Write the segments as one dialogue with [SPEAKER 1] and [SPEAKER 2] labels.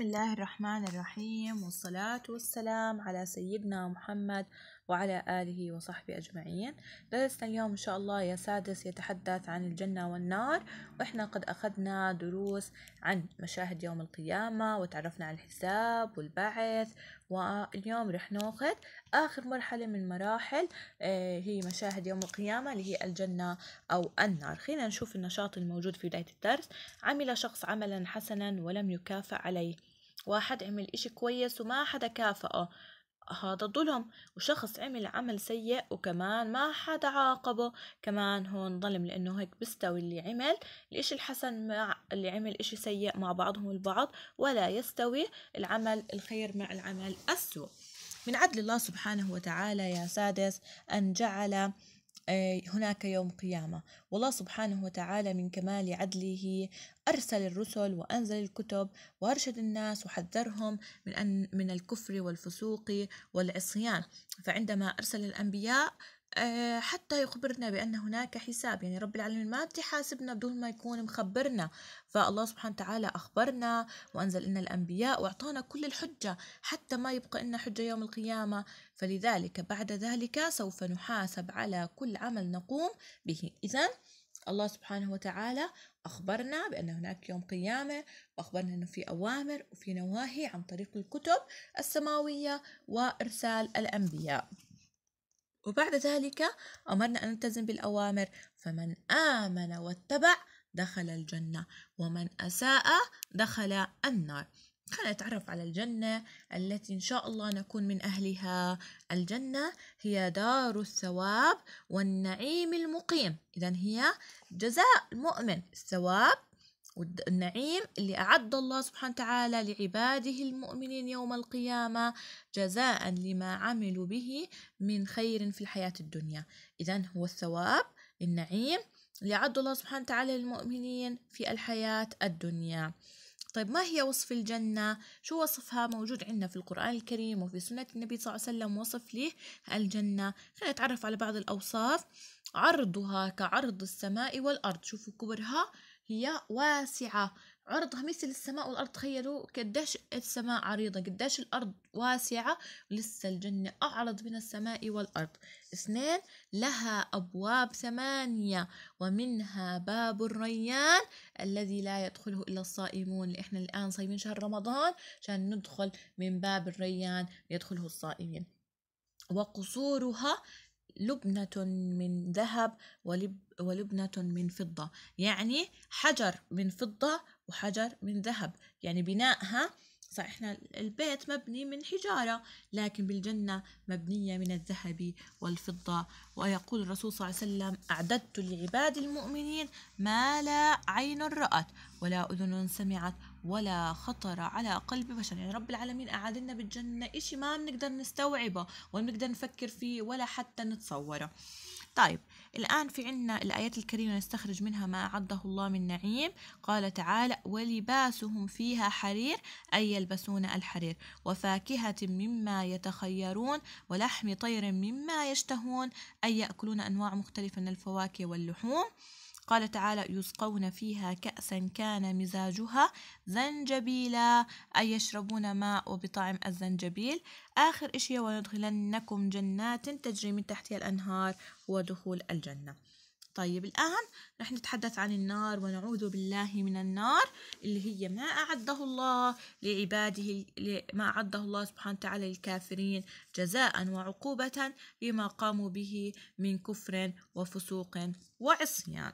[SPEAKER 1] بسم الله الرحمن الرحيم والصلاة والسلام على سيدنا محمد وعلى آله وصحبه أجمعين درسنا اليوم إن شاء الله يا سادس يتحدث عن الجنة والنار وإحنا قد أخذنا دروس عن مشاهد يوم القيامة وتعرفنا على الحساب والبعث واليوم رح ناخذ آخر مرحلة من مراحل آه، هي مشاهد يوم القيامة اللي هي الجنة أو النار خلينا نشوف النشاط الموجود في بداية الدرس عمل شخص عملا حسنا ولم يكافئ عليه واحد عمل إشي كويس وما حدا كافئه هذا ظلم وشخص عمل عمل سيء وكمان ما حدا عاقبه كمان هون ظلم لأنه هيك بيستوي اللي عمل الإشي الحسن مع اللي عمل إشي سيء مع بعضهم البعض ولا يستوي العمل الخير مع العمل السوء من عدل الله سبحانه وتعالى يا سادس أن جعل آه، هناك يوم قيامة والله سبحانه وتعالى من كمال عدله أرسل الرسل وأنزل الكتب وأرشد الناس وحذرهم من, أن من الكفر والفسوق والعصيان فعندما أرسل الأنبياء آه، حتى يخبرنا بأن هناك حساب يعني رب العالمين ما تحاسبنا بدون ما يكون مخبرنا فالله سبحانه وتعالى أخبرنا وأنزل لنا الأنبياء وأعطانا كل الحجة حتى ما يبقى لنا حجة يوم القيامة فلذلك بعد ذلك سوف نحاسب على كل عمل نقوم به إذا الله سبحانه وتعالى أخبرنا بأن هناك يوم قيامة وأخبرنا أنه في أوامر وفي نواهي عن طريق الكتب السماوية وإرسال الأنبياء وبعد ذلك أمرنا أن نلتزم بالأوامر فمن آمن واتبع دخل الجنة ومن أساء دخل النار خلينا نتعرف على الجنة التي إن شاء الله نكون من أهلها الجنة هي دار الثواب والنعيم المقيم إذا هي جزاء المؤمن الثواب والنعيم اللي أعد الله سبحانه وتعالى لعباده المؤمنين يوم القيامة جزاء لما عملوا به من خير في الحياة الدنيا إذا هو الثواب النعيم اللي أعد الله سبحانه وتعالى للمؤمنين في الحياة الدنيا طيب ما هي وصف الجنة؟ شو وصفها موجود عندنا في القرآن الكريم وفي سنة النبي صلى الله عليه وسلم وصف له الجنة خلينا نتعرف على بعض الأوصاف عرضها كعرض السماء والأرض شوفوا كبرها هي واسعة عرضها مثل السماء والأرض تخيلوا قديش السماء عريضة قديش الأرض واسعة لسه الجنة أعرض من السماء والأرض اثنين لها أبواب ثمانية ومنها باب الريان الذي لا يدخله إلا الصائمون اللي إحنا الآن صايمين شهر رمضان عشان ندخل من باب الريان يدخله الصائمين وقصورها لبنة من ذهب ولب ولبنة من فضة يعني حجر من فضة وحجر من ذهب يعني بناءها صح احنا البيت مبني من حجارة لكن بالجنة مبنية من الذهب والفضة ويقول الرسول صلى الله عليه وسلم أعددت لعباد المؤمنين ما لا عين رأت ولا أذن سمعت ولا خطر على قلب بشر يعني رب العالمين أعادنا بالجنة إشي ما بنقدر نستوعبه ولا بنقدر نفكر فيه ولا حتى نتصوره طيب الآن في عنا الآيات الكريمة نستخرج منها ما أعده الله من نعيم قال تعالى ولباسهم فيها حرير أي يلبسون الحرير وفاكهة مما يتخيرون ولحم طير مما يشتهون أي يأكلون أنواع مختلفة من الفواكه واللحوم قال تعالى يسقون فيها كأسا كان مزاجها زنجبيلا أي يشربون ماء وبطعم الزنجبيل آخر إشي وندخلنكم جنات تجري من تحتها الأنهار هو دخول الجنة طيب الآن رح نتحدث عن النار ونعوذ بالله من النار اللي هي ما أعده الله لعباده ما أعده الله سبحانه وتعالى للكافرين جزاء وعقوبة لما قاموا به من كفر وفسوق وعصيان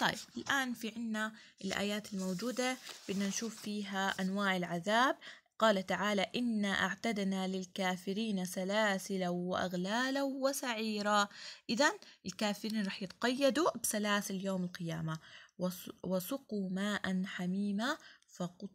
[SPEAKER 1] طيب الآن في عنا الآيات الموجودة بدنا نشوف فيها أنواع العذاب قال تعالى إنا أعتدنا للكافرين سلاسلا وأغلالا وسعيرا إذا الكافرين رح يتقيدوا بسلاسل يوم القيامة وسقوا ماء حميما فقط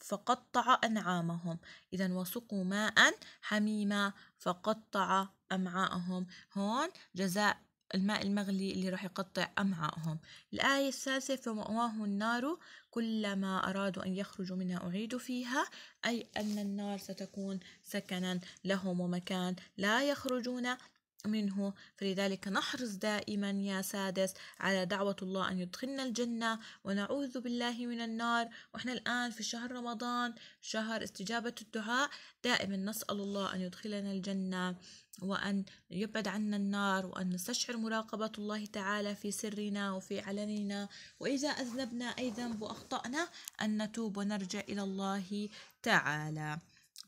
[SPEAKER 1] فقطع أنعامهم إذا وسقوا ماء حميما فقطع أمعاءهم هون جزاء الماء المغلي اللي راح يقطع أمعائهم الآية الثالثة فمأواه النار كلما أرادوا أن يخرجوا منها أعيدوا فيها أي أن النار ستكون سكنا لهم ومكان لا يخرجون منه فلذلك نحرص دائما يا سادس على دعوة الله أن يدخلنا الجنة ونعوذ بالله من النار وإحنا الآن في شهر رمضان شهر استجابة الدعاء دائما نسأل الله أن يدخلنا الجنة وأن يبعد عنا النار وأن نستشعر مراقبة الله تعالى في سرنا وفي علننا وإذا أذنبنا أي ذنب وأخطأنا أن نتوب ونرجع إلى الله تعالى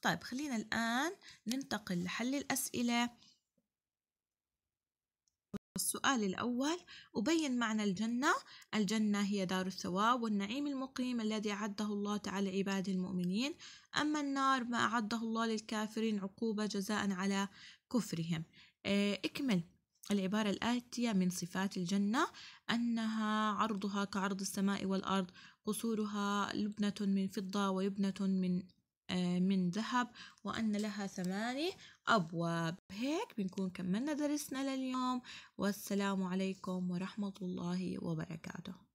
[SPEAKER 1] طيب خلينا الآن ننتقل لحل الأسئلة السؤال الأول أبين معنى الجنة الجنة هي دار الثواب والنعيم المقيم الذي أعده الله تعالى عباده المؤمنين أما النار ما أعده الله للكافرين عقوبة جزاء على كفرهم آه، اكمل العبارة الآتية من صفات الجنة أنها عرضها كعرض السماء والأرض قصورها لبنة من فضة ويبنة من آه، من ذهب وأن لها ثماني أبواب هيك بنكون كملنا درسنا لليوم والسلام عليكم ورحمة الله وبركاته